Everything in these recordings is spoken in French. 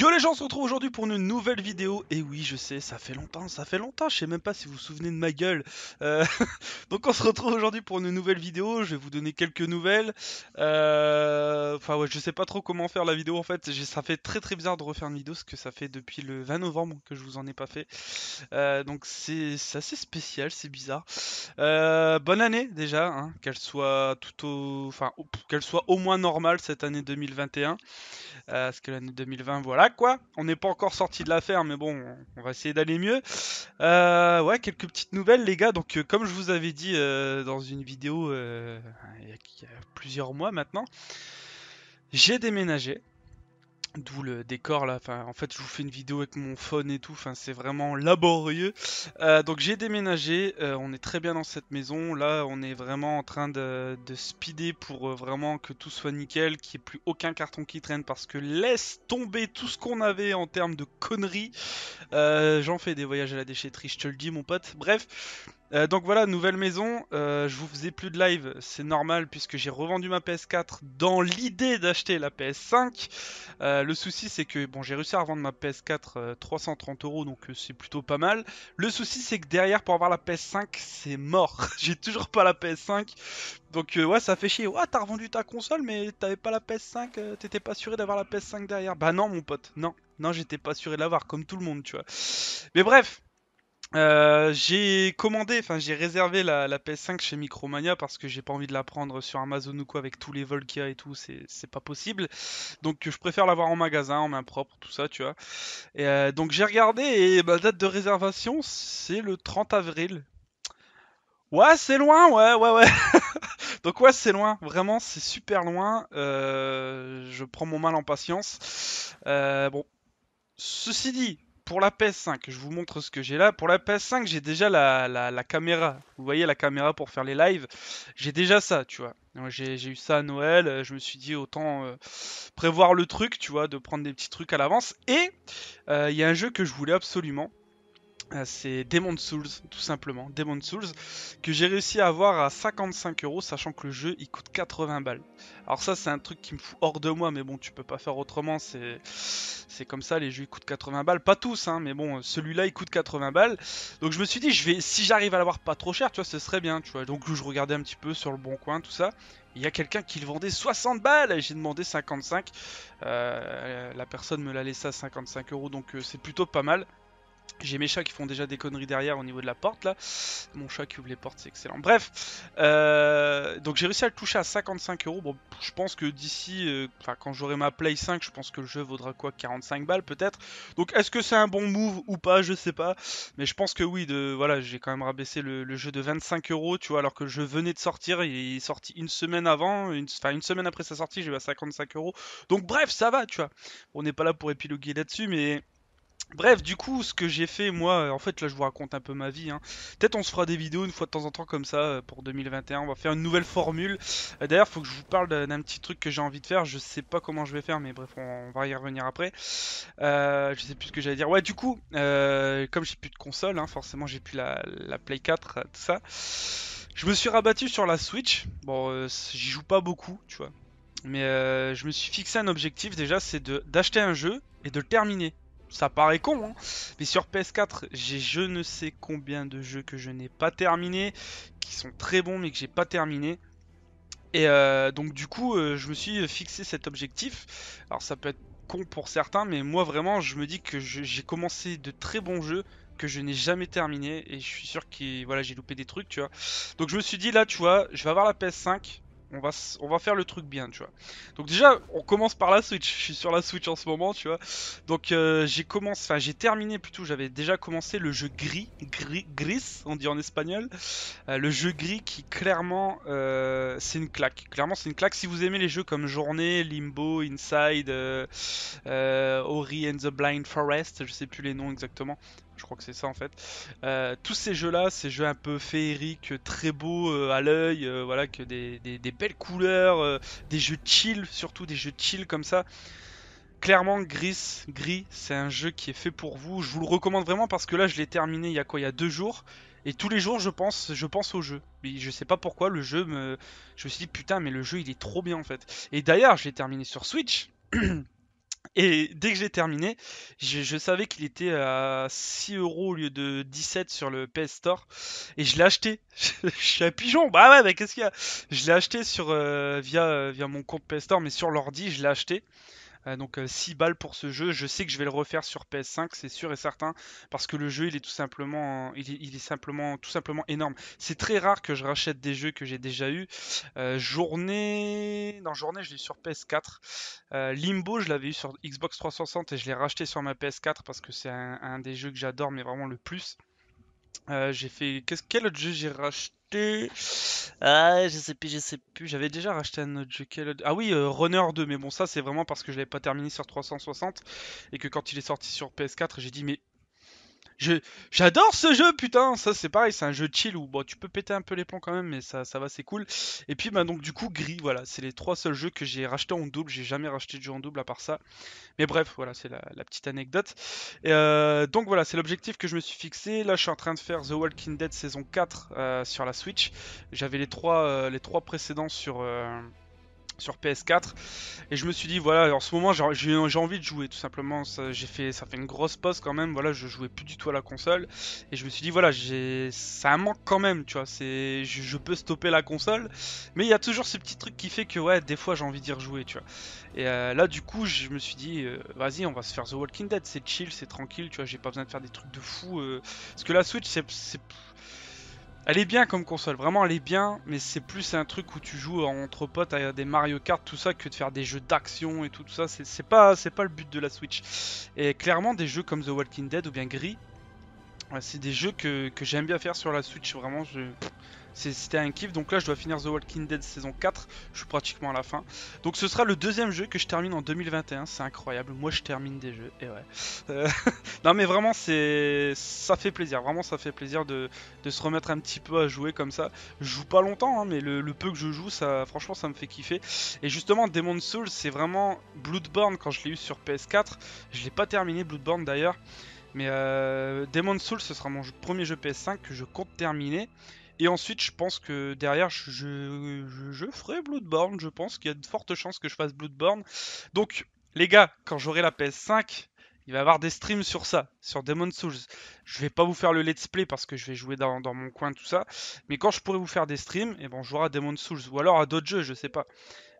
Yo les gens, on se retrouve aujourd'hui pour une nouvelle vidéo. Et oui, je sais, ça fait longtemps, ça fait longtemps, je sais même pas si vous vous souvenez de ma gueule. Euh, donc on se retrouve aujourd'hui pour une nouvelle vidéo, je vais vous donner quelques nouvelles. Euh, enfin ouais, je sais pas trop comment faire la vidéo en fait, ça fait très très bizarre de refaire une vidéo, Ce que ça fait depuis le 20 novembre que je vous en ai pas fait. Euh, donc c'est assez spécial, c'est bizarre. bonne année déjà, hein, qu'elle soit tout au... Enfin, qu'elle soit au moins normale cette année 2021. parce que l'année 2020, voilà quoi. On n'est pas encore sorti de l'affaire, mais bon, on va essayer d'aller mieux. Euh, ouais, quelques petites nouvelles, les gars. Donc, euh, comme je vous avais dit euh, dans une vidéo il y a plusieurs mois maintenant, j'ai déménagé. D'où le décor là, enfin, en fait je vous fais une vidéo avec mon phone et tout, enfin, c'est vraiment laborieux. Euh, donc j'ai déménagé, euh, on est très bien dans cette maison, là on est vraiment en train de, de speeder pour euh, vraiment que tout soit nickel, qu'il n'y ait plus aucun carton qui traîne parce que laisse tomber tout ce qu'on avait en termes de conneries. J'en fais des voyages à la déchetterie, je te le dis mon pote. Bref, euh, donc voilà, nouvelle maison. Euh, je vous faisais plus de live, c'est normal puisque j'ai revendu ma PS4 dans l'idée d'acheter la PS5. Euh, le souci c'est que bon, j'ai réussi à revendre ma PS4 330 euros, donc c'est plutôt pas mal. Le souci c'est que derrière pour avoir la PS5, c'est mort. j'ai toujours pas la PS5. Donc ouais, ça fait chier. Ouais, t'as revendu ta console, mais t'avais pas la PS5. T'étais pas sûr d'avoir la PS5 derrière. Bah non, mon pote. Non, non, j'étais pas sûr de comme tout le monde, tu vois. Mais bref. Euh, j'ai commandé, enfin j'ai réservé la, PS5 chez Micromania parce que j'ai pas envie de la prendre sur Amazon ou quoi avec tous les vols et tout, c'est pas possible. Donc je préfère l'avoir en magasin, en main propre, tout ça, tu vois. Euh, donc j'ai regardé et ma date de réservation c'est le 30 avril. Ouais, c'est loin, ouais, ouais, ouais. donc ouais, c'est loin, vraiment, c'est super loin. Euh, je prends mon mal en patience. bon, ceci dit, pour la PS5, je vous montre ce que j'ai là. Pour la PS5, j'ai déjà la, la, caméra. Vous voyez la caméra pour faire les lives. J'ai déjà ça, tu vois. J'ai eu ça à Noël. Euh, je me suis dit autant euh, prévoir le truc, tu vois, de prendre des petits trucs à l'avance. Et euh, il y a un jeu que je voulais absolument. Euh, c'est Demon Souls, tout simplement. Demon Souls, que j'ai réussi à avoir à 55 euros, sachant que le jeu il coûte 80 balles. Alors, ça, c'est un truc qui me fout hors de moi, mais bon, tu peux pas faire autrement. C'est, comme ça, les jeux ils coûtent 80 balles. Pas tous, hein, mais bon, celui-là il coûte 80 balles. Donc, je me suis dit, je vais, si j'arrive à l'avoir pas trop cher, tu vois, ce serait bien, tu vois. Donc, je regardais un petit peu sur le bon coin, tout ça. Il y a quelqu'un qui le vendait 60 balles et j'ai demandé 55. Euh, la personne me l'a laissé à 55 euros, donc euh, c'est plutôt pas mal. J'ai mes chats qui font déjà des conneries derrière au niveau de la porte là. Mon chat qui ouvre les portes, c'est excellent. Bref, euh, donc j'ai réussi à le toucher à 55 euros. Bon, je pense que d'ici, euh, enfin quand j'aurai ma Play 5, je pense que le jeu vaudra quoi 45 balles peut-être. Donc est-ce que c'est un bon move ou pas Je sais pas. Mais je pense que oui. De voilà, j'ai quand même rabaissé le, jeu de 25 euros, tu vois, alors que je venais de sortir. Il est sorti une semaine avant, enfin une, semaine après sa sortie, j'ai eu à 55 euros. Donc bref, ça va, tu vois. On n'est pas là pour épiloguer là-dessus, mais Bref, du coup, ce que j'ai fait, moi, euh, en fait, là, je vous raconte un peu ma vie. Hein. Peut-être on se fera des vidéos une fois de temps en temps comme ça euh, pour 2021. On va faire une nouvelle formule. Euh, d'ailleurs, faut que je vous parle d'un petit truc que j'ai envie de faire. Je sais pas comment je vais faire, mais bref, on, va y revenir après. je sais plus ce que j'allais dire. Ouais, du coup, comme j'ai plus de console, hein, forcément, j'ai plus la, Play 4, tout ça. Je me suis rabattu sur la Switch. Bon, j'y joue pas beaucoup, tu vois. Mais je me suis fixé un objectif déjà, c'est d'acheter un jeu et de le terminer ça paraît con, hein mais sur PS4, j'ai je ne sais combien de jeux que je n'ai pas terminés, qui sont très bons mais que j'ai pas terminés. Et euh, donc du coup, euh, je me suis fixé cet objectif. Alors ça peut être con pour certains, mais moi vraiment, je me dis que j'ai commencé de très bons jeux que je n'ai jamais terminé et je suis sûr que voilà, j'ai loupé des trucs, tu vois. Donc je me suis dit là, tu vois, je vais avoir la PS5, on va, on va faire le truc bien, tu vois. Donc déjà, on commence par la Switch. Je suis sur la Switch en ce moment, tu vois. Donc euh, j'ai commencé, enfin j'ai terminé plutôt, j'avais déjà commencé le jeu gris, gris, gris, on dit en espagnol. Euh, le jeu gris qui clairement, euh, c'est une claque. Clairement, c'est une claque. Si vous aimez les jeux comme Journée, Limbo, Inside, Ori and the Blind Forest, je sais plus les noms exactement, je crois que c'est ça en fait. Euh, tous ces jeux-là, ces jeux un peu féeriques, très beaux euh, à l'œil, euh, voilà, que des, belles couleurs, des jeux chill, surtout des jeux chill comme ça. Clairement, Gris, Gris, c'est un jeu qui est fait pour vous. Je vous le recommande vraiment parce que là, je l'ai terminé il y a quoi Il y a deux jours. Et tous les jours, je pense, je pense au jeu. Mais je sais pas pourquoi, le jeu me. Je me suis dit, putain, mais le jeu, il est trop bien en fait. Et d'ailleurs, je l'ai terminé sur Switch. Et dès que j'ai terminé, je, savais qu'il était à 6 euros au lieu de 17 sur le PS Store. Et je l'ai acheté. je suis un pigeon. Bah ouais, mais qu'est-ce qu'il y a Je l'ai acheté sur, euh, via, euh, via mon compte PS Store, mais sur l'ordi, je l'ai acheté. Euh, donc 6 euh, balles pour ce jeu. Je sais que je vais le refaire sur PS5, c'est sûr et certain, parce que le jeu il est tout simplement, il est, simplement, tout simplement énorme. C'est très rare que je rachète des jeux que j'ai déjà eu. Euh, journée, non journée, je l'ai sur PS4. Limbo, je l'avais eu sur Xbox 360 et je l'ai racheté sur ma PS4 parce que c'est un des jeux que j'adore, mais vraiment le plus. Euh, j'ai fait. Qu'est-ce... Quel autre jeu j'ai racheté Ah, je sais plus, je sais plus. J'avais déjà racheté un autre jeu. Quel Ah oui, euh, Runner 2. Mais bon, ça, c'est vraiment parce que je l'avais pas terminé sur 360 et que quand il est sorti sur PS4, j'ai dit mais j'adore ce jeu, putain. Ça, c'est pareil, c'est un jeu chill où bon, tu peux péter un peu les plans quand même, mais ça, ça va, c'est cool. Et puis, bah, donc, du coup, Gris, voilà, c'est les trois seuls jeux que j'ai racheté en double. J'ai jamais racheté de jeu en double à part ça. Mais bref, voilà, c'est la, petite anecdote. Euh, donc, voilà, c'est l'objectif que je me suis fixé. Là, je suis en train de faire The Walking Dead saison 4 euh, sur la Switch. J'avais les trois, euh, les trois précédents sur sur PS4. Et je me suis dit, voilà, en ce moment, j'ai envie de jouer, tout simplement. Ça, j'ai fait, ça fait une grosse pause quand même. Voilà, je jouais plus du tout à la console. Et je me suis dit, voilà, j'ai, ça manque quand même, tu vois. C'est, je, peux stopper la console. Mais il y a toujours ce petit truc qui fait que, ouais, des fois, j'ai envie d'y rejouer, tu vois. Et euh, là, du coup, je me suis dit, euh, vas-y, on va se faire The Walking Dead. C'est chill, c'est tranquille, tu vois. J'ai pas besoin de faire des trucs de fou. Euh. parce que la Switch, c'est elle est bien comme console, vraiment elle est bien, mais c'est plus un truc où tu joues entre potes à des Mario Kart, tout ça, que de faire des jeux d'action et tout, ça. C'est pas, pas le but de la Switch. Et clairement, des jeux comme The Walking Dead ou bien Gris, c'est des jeux que, que j'aime bien faire sur la Switch, vraiment. Je c'était un kiff. Donc là, je dois finir The Walking Dead saison 4. Je suis pratiquement à la fin. Donc ce sera le deuxième jeu que je termine en 2021. C'est incroyable. Moi, je termine des jeux. Et ouais. Euh, non, mais vraiment, c'est ça fait plaisir. Vraiment, ça fait plaisir de... se remettre un petit peu à jouer comme ça. Je joue pas longtemps, hein, mais le... peu que je joue, ça, franchement, ça me fait kiffer. Et justement, Demon's Souls, c'est vraiment Bloodborne quand je l'ai eu sur PS4. Je l'ai pas terminé, Bloodborne d'ailleurs. Mais euh, Demon's Souls, ce sera mon premier jeu PS5 que je compte terminer. Et ensuite, je pense que derrière, je, ferai Bloodborne. Je pense qu'il y a de fortes chances que je fasse Bloodborne. Donc, les gars, quand j'aurai la PS5, il va y avoir des streams sur ça, sur Demon's Souls. Je vais pas vous faire le let's play parce que je vais jouer dans, mon coin, tout ça. Mais quand je pourrai vous faire des streams, et eh ben, on à Demon's Souls. Ou alors à d'autres jeux, je sais pas.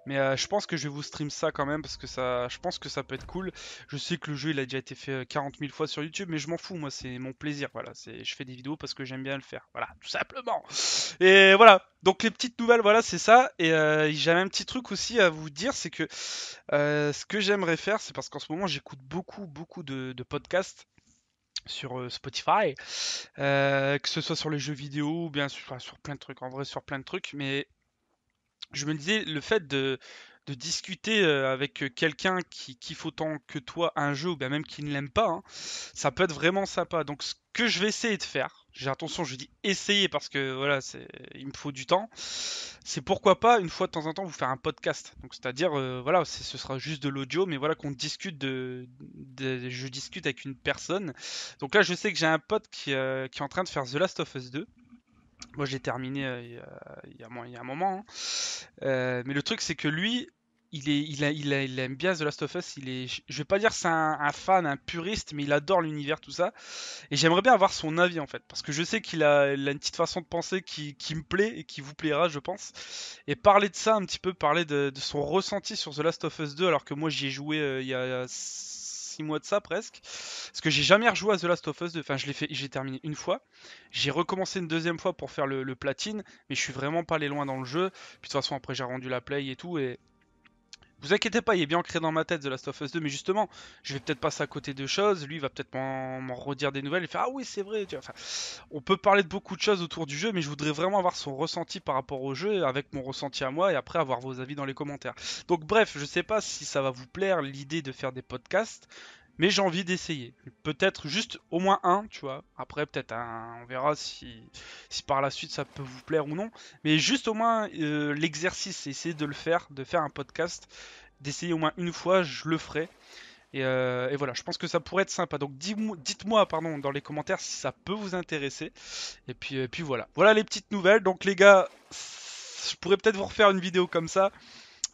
Mais euh, je pense que je vais vous stream ça quand même parce que ça, je pense que ça peut être cool. Je sais que le jeu il a déjà été fait 40 euh, 000 fois sur YouTube, mais je m'en fous, moi c'est mon plaisir. Voilà, c'est, je fais des vidéos parce que j'aime bien le faire. Voilà, tout simplement. Et voilà. Donc les petites nouvelles, voilà, c'est ça. Et euh, j'avais un petit truc aussi à vous dire, c'est que ce que j'aimerais faire, c'est parce qu'en ce moment j'écoute beaucoup, beaucoup de, podcasts sur Spotify, que ce soit sur les jeux vidéo, Ou bien sur plein de trucs, en vrai sur plein de trucs, mais je me disais, le fait de, discuter euh, avec euh, quelqu'un qui kiffe autant que toi un jeu, ou bien même qui ne l'aime pas, hein, ça peut être vraiment sympa. Donc ce que je vais essayer de faire, j'ai attention, je dis essayer parce que voilà, c'est, il me faut du temps. C'est pourquoi pas une fois de temps en temps vous faire un podcast. Donc c'est-à-dire euh, voilà, ce sera juste de l'audio, mais voilà qu'on discute de, je discute avec une personne. Donc là, je sais que j'ai un pote qui, qui est en train de faire The Last of Us 2. Moi, j'ai terminé euh, il, y a, un moment. Hein. Euh, mais le truc, c'est que lui, il, est, il, il, aime bien The Last of Us. Il est, je vais pas dire c'est un, fan, un puriste, mais il adore l'univers, tout ça. Et j'aimerais bien avoir son avis en fait, parce que je sais qu'il a, une petite façon de penser qui, me plaît et qui vous plaira, je pense. Et parler de ça un petit peu, parler de, son ressenti sur The Last of Us 2, alors que moi j'y ai joué euh, il y a 6 mois de ça presque. Parce que j'ai jamais rejoué à The Last of Us Enfin, je l'ai fait, j'ai terminé une fois. J'ai recommencé une deuxième fois pour faire le, platine, mais je suis vraiment pas allé loin dans le jeu. Puis de toute façon, après, j'ai rendu la play et tout. Et vous inquiétez pas, il est bien ancré dans ma tête The Last of Us 2, mais justement, je vais peut-être passer à côté de choses, lui va peut-être m'en redire des nouvelles et faire Ah oui, c'est vrai, tu Enfin, on peut parler de beaucoup de choses autour du jeu, mais je voudrais vraiment avoir son ressenti par rapport au jeu, avec mon ressenti à moi, et après avoir vos avis dans les commentaires. Donc bref, je sais pas si ça va vous plaire l'idée de faire des podcasts, mais j'ai envie d'essayer. Peut-être juste au moins un, tu vois. Après, peut-être un, on verra si, si par la suite ça peut vous plaire ou non. Mais juste au moins euh, l'exercice, essayer de le faire, de faire un podcast, d'essayer au moins une fois, je le ferai. Et, euh, voilà, je pense que ça pourrait être sympa. Donc dites-moi pardon, dans les commentaires si ça peut vous intéresser. et puis voilà. Voilà les petites nouvelles. Donc les gars, je pourrais peut-être vous refaire une vidéo comme ça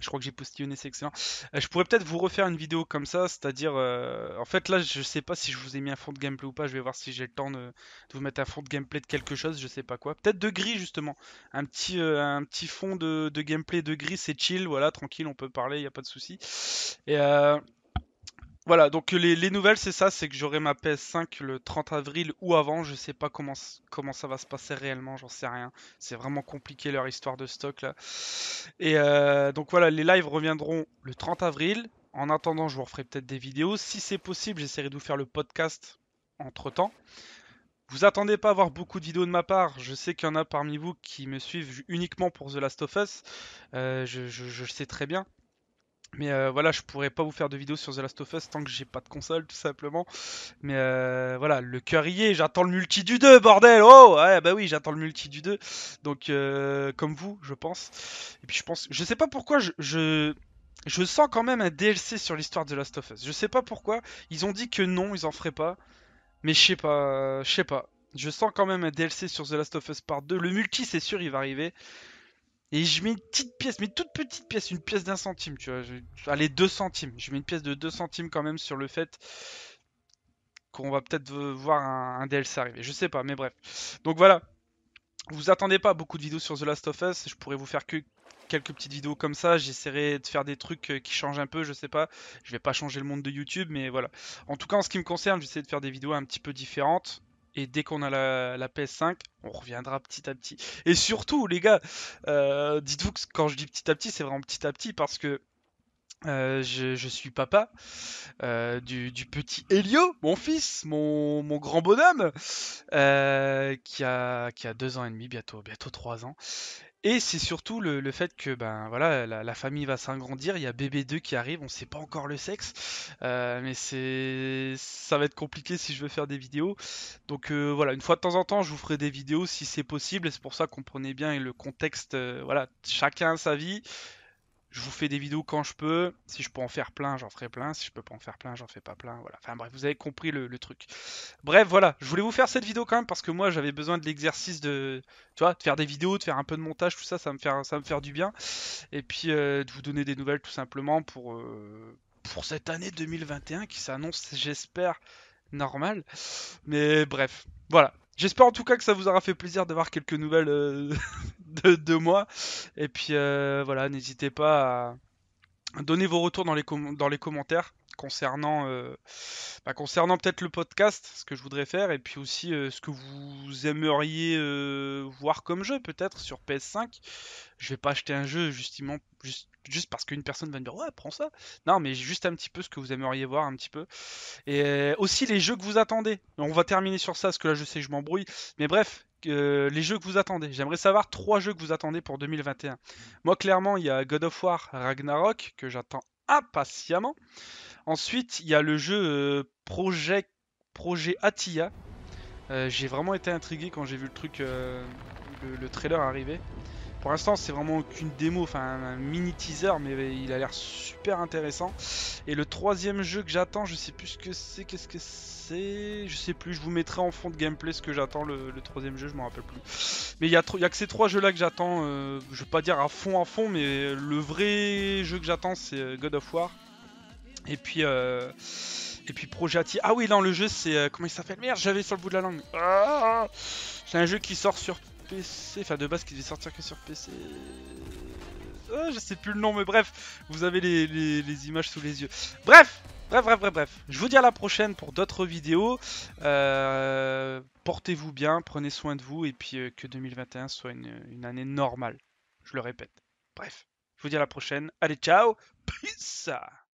je crois que j'ai postillonné, c'est excellent. Euh, je pourrais peut-être vous refaire une vidéo comme ça, c'est-à-dire, euh, en fait là, je sais pas si je vous ai mis un fond de gameplay ou pas, je vais voir si j'ai le temps de, vous mettre un fond de gameplay de quelque chose, je sais pas quoi. Peut-être de gris justement, un petit, euh, un petit fond de, gameplay de gris, c'est chill, voilà, tranquille, on peut parler, il y a pas de souci. Et euh... Voilà, donc les, nouvelles, c'est ça, c'est que j'aurai ma PS5 le 30 avril ou avant, je sais pas comment, comment ça va se passer réellement, j'en sais rien. C'est vraiment compliqué leur histoire de stock là. Et euh, donc voilà, les lives reviendront le 30 avril. En attendant, je vous referai peut-être des vidéos. Si c'est possible, j'essaierai de vous faire le podcast entre temps. Vous attendez pas à avoir beaucoup de vidéos de ma part. Je sais qu'il y en a parmi vous qui me suivent uniquement pour The Last of Us. Euh, je, je, je sais très bien. Mais euh, voilà, je pourrais pas vous faire de vidéo sur The Last of Us tant que j'ai pas de console, tout simplement. Mais euh, voilà, le cœur y j'attends le multi du 2, bordel Oh ouais, bah oui, j'attends le multi du 2. Donc, euh, comme vous, je pense. Et puis je pense, je sais pas pourquoi, je, je, je sens quand même un DLC sur l'histoire de The Last of Us. Je sais pas pourquoi, ils ont dit que non, ils en feraient pas. Mais je sais pas, je sais pas. Je sens quand même un DLC sur The Last of Us Part 2. Le multi, c'est sûr, il va arriver. Et je mets une petite pièce, mais toute petite pièce, une pièce d'un centime, tu vois. Allez, deux centimes. Je mets une pièce de deux centimes quand même sur le fait qu'on va peut-être voir un, un DLC arriver. Je sais pas, mais bref. Donc voilà. Vous attendez pas beaucoup de vidéos sur The Last of Us. Je pourrais vous faire que quelques petites vidéos comme ça. J'essaierai de faire des trucs euh, qui changent un peu, je sais pas. Je vais pas changer le monde de YouTube, mais voilà. En tout cas, en ce qui me concerne, j'essaie de faire des vidéos un petit peu différentes. Et dès qu'on a la, PS5, on reviendra petit à petit. Et surtout, les gars, euh, dites-vous que quand je dis petit à petit, c'est vraiment petit à petit parce que euh, je, suis papa euh, du, petit Helio, mon fils, mon, grand bonhomme, qui, a, qui a deux ans et demi, bientôt, bientôt trois ans. Et c'est surtout le, fait que ben voilà la, famille va s'agrandir, il y a bébé 2 qui arrive, on sait pas encore le sexe, euh, mais c'est ça va être compliqué si je veux faire des vidéos. Donc euh, voilà, une fois de temps en temps, je vous ferai des vidéos si c'est possible. C'est pour ça qu'on prenait bien le contexte. Euh, voilà, chacun sa vie je vous fais des vidéos quand je peux. Si je peux en faire plein, j'en ferai plein. Si je peux pas en faire plein, j'en fais pas plein. Voilà. Enfin bref, vous avez compris le, truc. Bref, voilà. Je voulais vous faire cette vidéo quand même parce que moi j'avais besoin de l'exercice de, tu vois, de faire des vidéos, de faire un peu de montage, tout ça, ça me fait, ça me faire du bien. Et puis euh, de vous donner des nouvelles tout simplement pour euh, pour cette année 2021 qui s'annonce, j'espère, normale. Mais bref, voilà. J'espère en tout cas que ça vous aura fait plaisir d'avoir quelques nouvelles. Euh, de, moi. Et puis euh, voilà, n'hésitez pas à donner vos retours dans les, dans les commentaires concernant, euh, bah, concernant peut-être le podcast, ce que je voudrais faire, et puis aussi euh, ce que vous aimeriez euh, voir comme jeu peut-être sur PS5. Je vais pas acheter un jeu justement, juste, juste parce qu'une personne va me dire ouais prends ça. Non mais juste un petit peu ce que vous aimeriez voir un petit peu. Et aussi les jeux que vous attendez. On va terminer sur ça parce que là je sais je m'embrouille. Mais bref, les jeux que vous attendez. J'aimerais savoir trois jeux que vous attendez pour 2021. Moi, clairement, il y a God of War Ragnarok que j'attends impatiemment. Ah, Ensuite, il y a le jeu euh, Projet, Projet Attila. Euh, j'ai vraiment été intrigué quand j'ai vu le truc, euh, le, trailer arriver. Pour l'instant, c'est vraiment qu'une démo, enfin un mini teaser, mais il a l'air super intéressant. Et le troisième jeu que j'attends, je sais plus ce que c'est, qu'est-ce que c'est, je sais plus. Je vous mettrai en fond de gameplay ce que j'attends le, troisième jeu, je m'en rappelle plus. Mais il y, a a que ces trois jeux-là que j'attends. Euh, je vais pas dire à fond à fond, mais le vrai jeu que j'attends, c'est euh, God of War. Et puis, euh, et puis Projati. Ah oui, non, le jeu, c'est. comment il s'appelle Merde, j'avais sur le bout de la langue. Ah, ah, ah. c'est un jeu qui sort sur PC, enfin de base qui devait sortir que sur PC. Ah, je sais plus le nom, mais bref, vous avez les, images sous les yeux. Bref, Bref, bref, bref, bref. Je vous dis à la prochaine pour d'autres vidéos. Euh, portez-vous bien, prenez soin de vous et puis euh, que 2021 soit une, une, année normale. Je le répète. Bref, je vous dis à la prochaine. Allez, ciao. Peace.